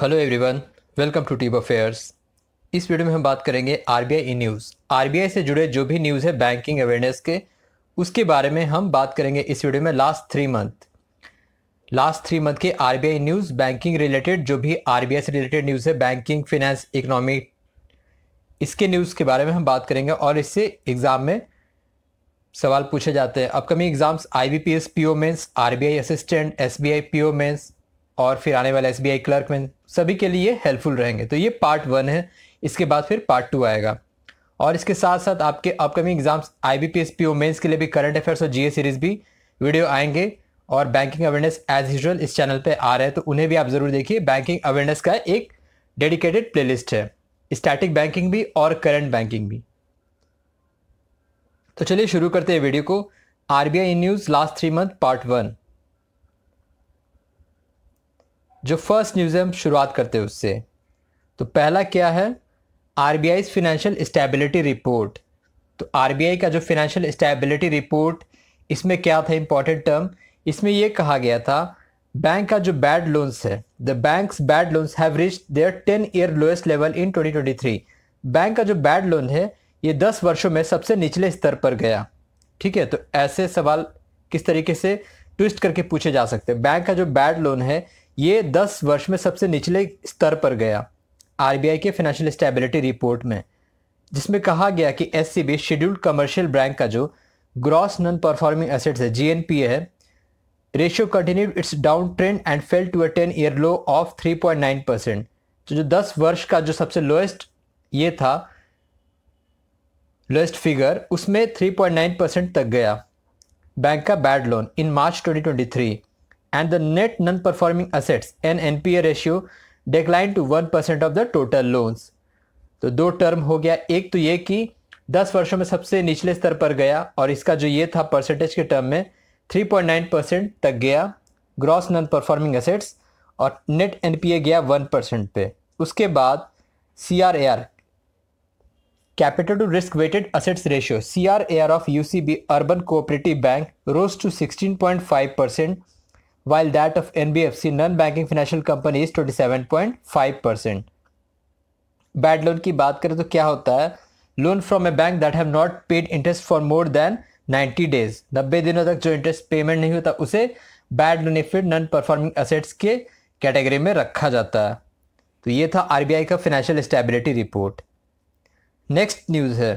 hello everyone welcome to टीब affairs इस video में हम बात करेंगे R B I news R B I से जुड़े जो भी न्यूज़ है बैंकिंग अवेयरनेस के उसके बारे में हम बात करेंगे इस वीडियो में last three month last three month के R B I news banking related जो भी आर बी आई से रिलेटेड न्यूज़ है बैंकिंग फिनेंस इकनॉमिक इसके न्यूज़ के बारे में हम बात करेंगे और इससे एग्ज़ाम में सवाल पूछे जाते हैं upcoming exams I B P S P O mains R B I assistant S B I P O mains और फिर आने वाला एस बी आई क्लर्क में सभी के लिए हेल्पफुल रहेंगे तो ये पार्ट वन है इसके बाद फिर पार्ट टू आएगा और इसके साथ साथ आपके upcoming exams I B P S P O mains के लिए भी करंट अफेयर्स और जी ए सीरीज़ भी वीडियो आएंगे और बैंकिंग अवेयरनेस एज यूजल इस चैनल पे आ रहे हैं तो उन्हें भी आप ज़रूर देखिए बैंकिंग अवेयरनेस का एक डेडिकेटेड प्लेलिस्ट है स्टैटिक बैंकिंग भी और करंट बैंकिंग भी तो चलिए शुरू करते हैं वीडियो को R B I news last three month part one जो फर्स्ट न्यूज़ है हम शुरुआत करते हैं उससे तो पहला क्या है R B I financial stability report तो आर बी आई का जो फिनेंशियल स्टेबिलिटी रिपोर्ट इसमें क्या था इंपॉर्टेंट टर्म इसमें यह कहा गया था बैंक का जो बैड लोन्स है the bank bad loans have reach their ten year lowest level in 2023 bank का जो बैड लोन है ये दस वर्षों में सबसे निचले स्तर पर गया ठीक है तो ऐसे सवाल किस तरीके से ट्विस्ट करके पूछे जा सकते हैं बैंक का जो बैड लोन है ये 10 वर्ष में सबसे निचले स्तर पर गया आर के फाइनेंशियल स्टेबिलिटी रिपोर्ट में जिसमें कहा गया कि S C B scheduled commercial bank का जो ग्रॉस नॉन परफॉर्मिंग एसेट्स है जी एन पी है ratio continue its down trend and fell to a ten year low of three point nine percent तो जो दस वर्ष का जो सबसे लोएस्ट ये था लोएस्ट फिगर उसमें थ्री पॉइंट नाइन परसेंट तक गया बैंक का bad loan in March twenty twenty three and the net non-performing assets N NPA ratio decline to one percent of the तो दो टर्म हो गया एक तो ये कि दस वर्षों में सबसे निचले स्तर पर गया और इसका जो ये था परसेंटेज के टर्म में 3.9 परसेंट तक गया ग्रॉस नॉन परफॉर्मिंग एसेट्स और नेट एनपीए गया वन परसेंट पे उसके बाद C R capital to risk weighted assets ratio C R of U C B urban cooperative bank rose to 16.5 percent while that of NBFC non-banking financial companies 27.5 percent bad loan की बात करें तो क्या होता है loan from a bank that have not paid interest for more than 90 days 90 दिनों तक जो इंटरेस्ट पेमेंट नहीं होता उसे बैड लोन फिर नॉन परफॉर्मिंग असेट्स के कैटेगरी में रखा जाता है तो ये था आरबीआई का financial stability report next news है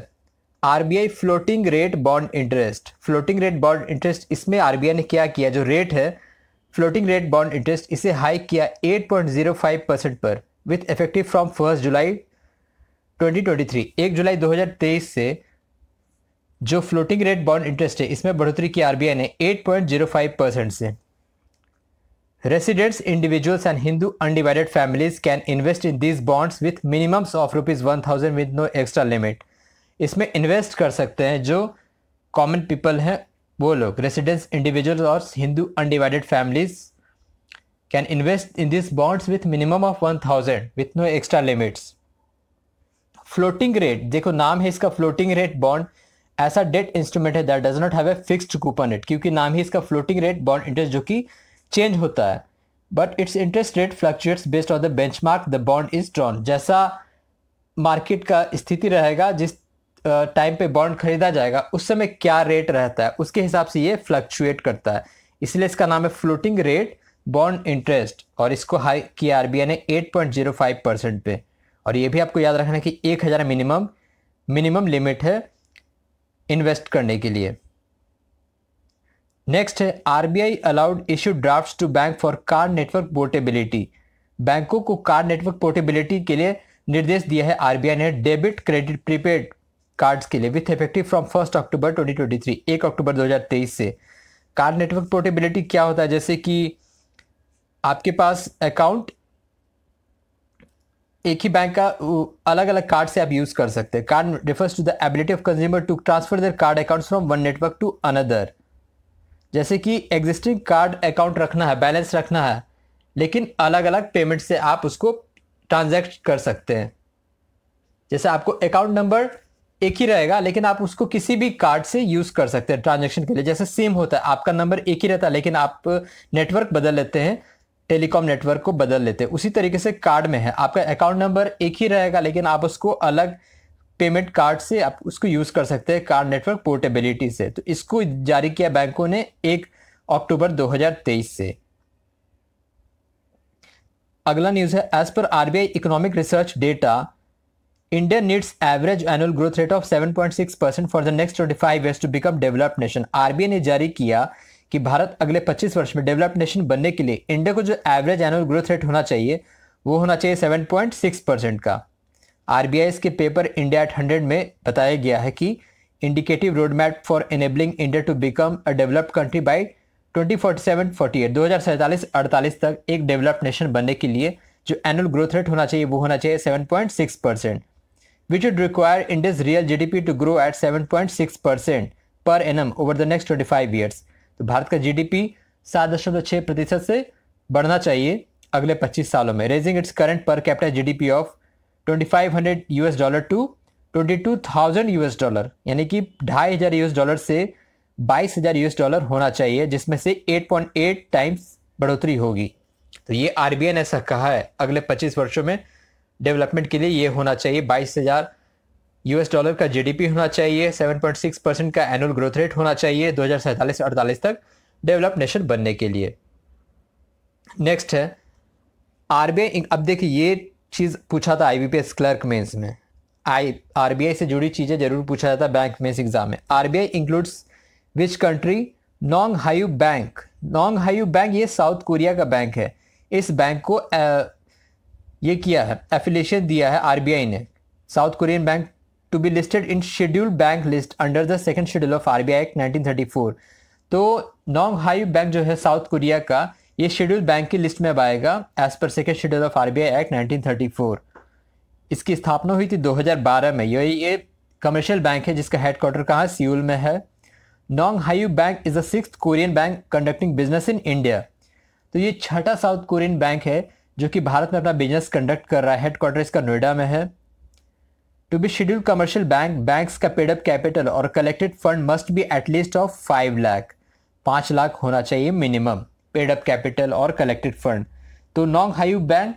RBI floating rate bond interest floating rate bond interest इसमें आरबीआई ने क्या किया जो रेट है फ्लोटिंग रेट बॉन्ड इंटरेस्ट इसे हाइक किया 8.05 परसेंट पर with effective from first July 2023 एक जुलाई 2023 से जो फ्लोटिंग रेट बॉन्ड इंटरेस्ट है इसमें बढ़ोतरी की आरबीआई ने 8.05 परसेंट से individuals and Hindu undivided families can invest in these bonds with minimums of rupees one thousand with no extra limit इसमें इन्वेस्ट कर सकते हैं जो कॉमन पीपल हैं वो लोग रेसिडेंट्स इंडिविजुअल और Hindu undivided families can invest in this bonds with minimum of one thousand with no extra limits floating rate देखो नाम है इसका फ्लोटिंग रेट बॉन्ड ऐसा डेट इंस्ट्रूमेंट है that does not have a fixed coupon rate क्योंकि नाम ही इसका floating rate bond interest जो कि चेंज होता है but its interest rate fluctuates based on the benchmark the bond is drawn जैसा मार्केट का स्थिति रहेगा जिस टाइम पे बॉन्ड खरीदा जाएगा उस समय क्या रेट रहता है उसके हिसाब से ये फ्लक्चुएट करता है इसलिए इसका नाम है फ्लोटिंग रेट बॉन्ड इंटरेस्ट और इसको हाई किया आर ने एट परसेंट पे और ये भी आपको याद रखना है कि एक हज़ार मिनिमम मिनिमम लिमिट है इन्वेस्ट करने के लिए नेक्स्ट है RBI allowed issue draft to bank for card network portability बैंकों को कार्ड नेटवर्क पोर्टेबिलिटी के लिए निर्देश दिया है आरबीआई ने डेबिट क्रेडिट प्रीपेड कार्ड्स के लिए with effective from first October 2023 एक अक्टूबर 2023 से कार्ड नेटवर्क पोर्टेबिलिटी क्या होता है जैसे कि आपके पास अकाउंट एक ही बैंक का अलग अलग कार्ड से आप यूज़ कर सकते हैं card refers to the ability of consumer to transfer their card account from one network to another जैसे कि एग्जिस्टिंग कार्ड अकाउंट रखना है बैलेंस रखना है लेकिन अलग अलग पेमेंट से आप उसको ट्रांजैक्ट कर सकते हैं जैसे आपको अकाउंट नंबर एक ही रहेगा लेकिन आप उसको किसी भी कार्ड से यूज कर सकते हैं ट्रांजेक्शन के लिए जैसे सेम होता है आपका नंबर एक ही रहता है लेकिन आप नेटवर्क बदल लेते हैं टेलीकॉम नेटवर्क को बदल लेते हैं उसी तरीके से कार्ड में है आपका अकाउंट नंबर एक ही रहेगा लेकिन आप उसको अलग पेमेंट कार्ड से आप उसको यूज़ कर सकते हैं कार्ड नेटवर्क पोर्टेबिलिटी से तो इसको जारी किया बैंकों ने एक अक्टूबर 2023 से अगला न्यूज़ है as per RBI economic research data India needs average annual growth rate of 7.6% the next twenty 25 years to become developed nation RBI ने जारी किया कि भारत अगले 25 वर्ष में डेवलप्ड नेशन बनने के लिए इंडिया को जो एवरेज एनुअल ग्रोथ रेट होना चाहिए वो होना चाहिए 7.6 परसेंट का आर के पेपर इंडिया एट हंड्रेड में बताया गया है कि indicative road map for enabling India to become a developed country by twenty forty seven forty eight दो हज़ार सैंतालीस अड़तालीस तक एक डेवलप्ड नेशन बनने के लिए जो एनुअल ग्रोथ रेट होना चाहिए वो होना चाहिए seven point six percent which would require India's real GDP to grow at 7.6 percent per annum over the next 25 years तो भारत का जीडीपी 7.6 प्रतिशत से बढ़ना चाहिए अगले 25 सालों में raising its current per capita GDP of 2500 US dollar to 22,000 US dollar यानी कि ढाई हज़ार यूएस डॉलर से 22,000 यूएस डॉलर होना चाहिए जिसमें से 8.8 टाइम्स बढ़ोतरी होगी तो ये आरबीआई ने ऐसा कहा है अगले 25 वर्षों में डेवलपमेंट के लिए ये होना चाहिए बाईस हजार यूएस डॉलर का जीडीपी होना चाहिए 7.6 परसेंट का एनुअल ग्रोथ रेट होना चाहिए दो हज़ार तक डेवलप नेशन बनने के लिए नेक्स्ट है आरबीआई अब देखिए ये चीज़ पूछा था आईबीपीएस क्लर्क मेंस में आई आरबीआई से जुड़ी चीज़ें जरूर पूछा जाता है बैंक मेंस एग्जाम में RBI includes which country Nonghyup bank Nonghyup bank ये साउथ कोरिया का बैंक है इस बैंक को ये किया है एफिलेशन दिया है आरबीआई ने South Korean bank to be listed in scheduled bank list under the second schedule of RBI act 1934 तो नॉन्ग हाई बैंक जो है साउथ कोरिया का ये शेड्यूल बैंक की लिस्ट में अब आएगा as per second schedule of RBI act 1934 इसकी स्थापना हुई थी 2012 में ये ये कमर्शियल बैंक है जिसका हेडक्वार्टर कहाँ सियोल में है Nonghyup bank is the six Korean bank conducting business in India तो ये छठा साउथ कोरियन बैंक है जो कि भारत में अपना बिजनेस कंडक्ट कर रहा है हेडक्वार्टर इसका नोएडा में है to be schedule commercial bank banks का पेडअप कैपिटल और collected fund must be at least of five lakh पाँच लाख होना चाहिए मिनिमम पेडअप कैपिटल और कलेक्टेड फंड तो Nonghyup bank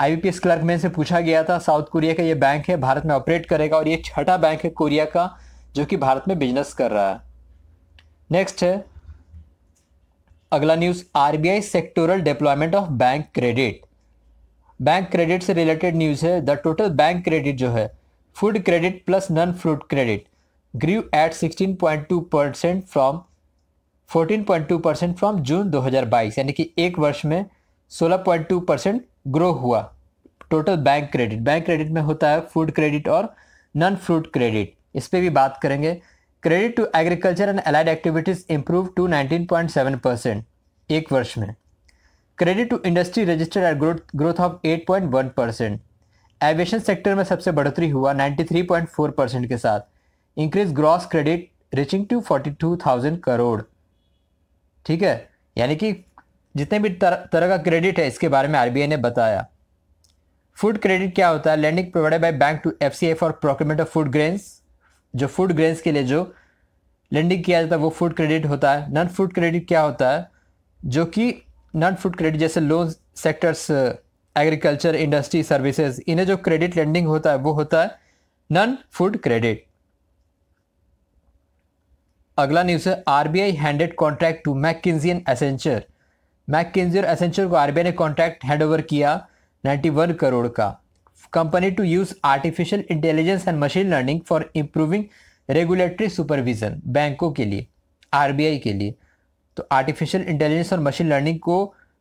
IBPS clerk में से पूछा गया था साउथ कोरिया का ये बैंक है भारत में ऑपरेट करेगा और ये छठा बैंक है कोरिया का जो कि भारत में बिजनेस कर रहा है नेक्स्ट है अगला news RBI sectoral deployment of bank credit bank credit से रिलेटेड न्यूज़ है द टोटल बैंक क्रेडिट जो है food credit plus non food credit grew at sixteen point two percent from fourteen point two percent from June दो हज़ार बाईस यानी कि एक वर्ष में सोलह पॉइंट टू परसेंट ग्रो हुआ total bank credit bank credit में होता है फूड क्रेडिट और नॉन फूड क्रेडिट इस पर भी बात करेंगे credit to agriculture and allied activities improve to nineteen point seven percent एक वर्ष में credit to industry registered at growth growth of 8.1 percent aviation sector में सबसे बढ़ोतरी हुआ 93.4 परसेंट के साथ increase gross credit reaching to 42,000 crore ठीक है यानी कि जितने भी तर, तरह का क्रेडिट है इसके बारे में आरबीआई ने बताया फूड क्रेडिट क्या होता है lending provided by bank to F C for procurement of food grains जो फूड ग्रेन्स के लिए जो लैंडिंग किया जाता है वो फूड क्रेडिट होता है नॉन फूड क्रेडिट क्या होता है जो कि नॉन फूड क्रेडिट जैसे loan sectors agriculture industry services इन्हें जो क्रेडिट लेंडिंग होता है वो होता है नॉन फूड क्रेडिट अगला न्यूज है RBI handed contract to McKinsey and Accenture McKinsey Accenture को आरबीआई ने कॉन्ट्रैक्ट ओवर किया 91 करोड़ का company to use artificial intelligence and machine learning for improving regulatory supervision बैंकों के लिए आरबीआई के लिए तो आर्टिफिशियल इंटेलिजेंस और मशीन लर्निंग को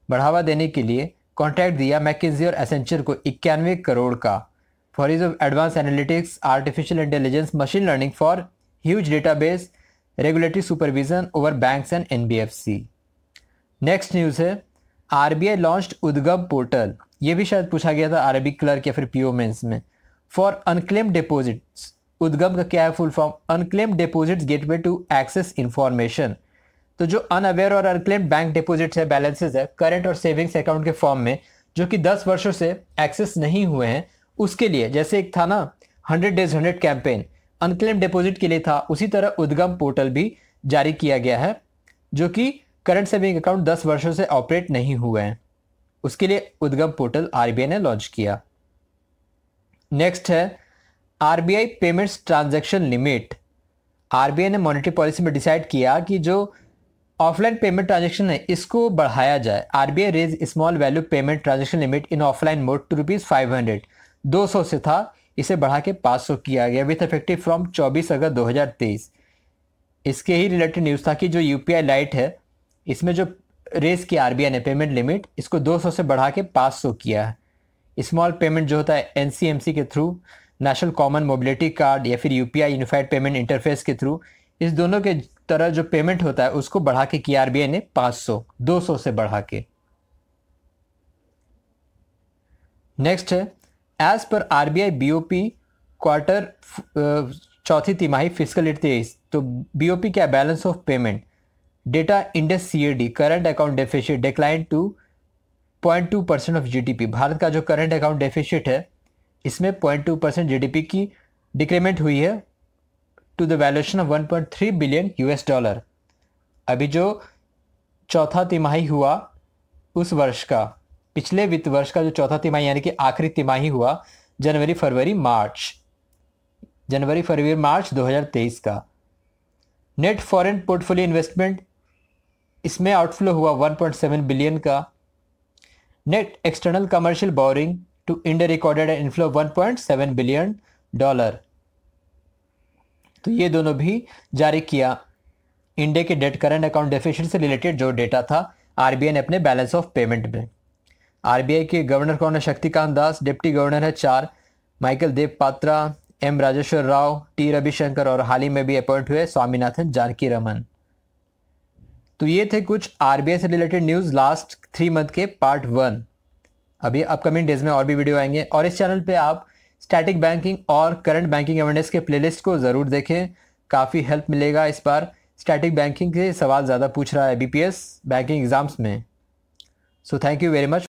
बढ़ावा देने के लिए कॉन्ट्रैक्ट दिया मैकेजी और एसेंचर को इक्यानवे करोड़ का for ease of advance analytics artificial intelligence machine learning for huge database regulatory supervision over banks and NBFC next news है R B I launch Udgam portal ये भी शायद पूछा गया था आरबी क्लर्क या फिर पी ओ मेन्स में फॉर अनक्लेम डिपोजिट्स उदगम का क्या है full form unclaimed deposits way to access information तो जो अनअवेयर और अनक्लेम बैंक डिपोजिट है बैलेंसेज है करेंट और सेविंग्स अकाउंट के फॉर्म में जो कि दस वर्षों से एक्सेस नहीं हुए हैं उसके लिए जैसे एक था ना hundred days hundred campaign unclaimed deposit के लिए था उसी तरह उद्गम पोर्टल भी जारी किया गया है जो कि करंट सेविंग अकाउंट दस वर्षों से ऑपरेट नहीं हुए हैं उसके लिए उद्गम पोर्टल आरबीआई ने लॉन्च किया नेक्स्ट है RBI payments transaction limit RBI ने मॉनेटरी पॉलिसी में डिसाइड किया कि जो ऑफलाइन पेमेंट ट्रांजेक्शन है इसको बढ़ाया जाए R I raise small value payment transaction limit in offline mode to rupees five hundred दो सौ से था इसे बढ़ा के पाँच सौ किया गया विथ इफेक्टिव फ्रॉम चौबीस अगस्त दो हज़ार तेईस इसके ही रिलेटेड न्यूज़ था कि जो यू पी आई लाइट है इसमें जो रेज किया आर बी आई ने पेमेंट लिमिट इसको दो सौ से बढ़ा के पाँच सौ किया है स्मॉल पेमेंट जो होता है एन सी सी एम के through national common mobility card या फिर U P I unified payment interface के थ्रू इस दोनों के तरह जो पेमेंट होता है उसको बढ़ा के किया आरबीआई ने 500 200 से बढ़ा के नेक्स्ट है as per RBI BOP quarter चौथी तिमाही फिजिकल ईयर तेईस तो बीओपी क्या balance of payment data index CAD current account deficit decline to point two percent of GDP Bharat का जो करंट अकाउंट डेफिशिट है इसमें पॉइंट टू परसेंट जी की डिक्रीमेंट हुई है to the valuation of 1.3 billion US dollar अभी जो चौथा तिमाही हुआ उस वर्ष का पिछले वित्त वर्ष का जो चौथा तिमाही यानी कि आखिरी तिमाही हुआ जनवरी फरवरी मार्च जनवरी फरवरी मार्च 2023 का नेट फॉरेन पोर्टफोलियो इन्वेस्टमेंट इसमें आउटफ्लो हुआ 1.7 बिलियन का net external commercial borrowing to India recorded inflow 1.7 billion dollar तो ये दोनों भी जारी किया इंडिया के डेट करंट अकाउंट डेफिशिएंट से रिलेटेड जो डेटा था आरबीआई ने अपने बैलेंस ऑफ पेमेंट में आरबीआई के गवर्नर कौन है शक्तिकांत दास डिप्टी गवर्नर है चार Michael Dev Patra M Rajeshwar Rao T Ravishankar और हाल ही में भी अपॉइंट हुए स्वामीनाथन जानकी रमन तो ये थे कुछ आरबीआई से related news last three month के पार्ट वन अभी अपकमिंग डेज में और भी वीडियो आएंगे और इस चैनल पे आप स्टैटिक बैंकिंग और करंट बैंकिंग अवेयरनेस के प्लेलिस्ट को ज़रूर देखें काफ़ी हेल्प मिलेगा इस बार स्टैटिक बैंकिंग के सवाल ज़्यादा पूछ रहा है बी बैंकिंग एग्ज़ाम्स में so thank you very much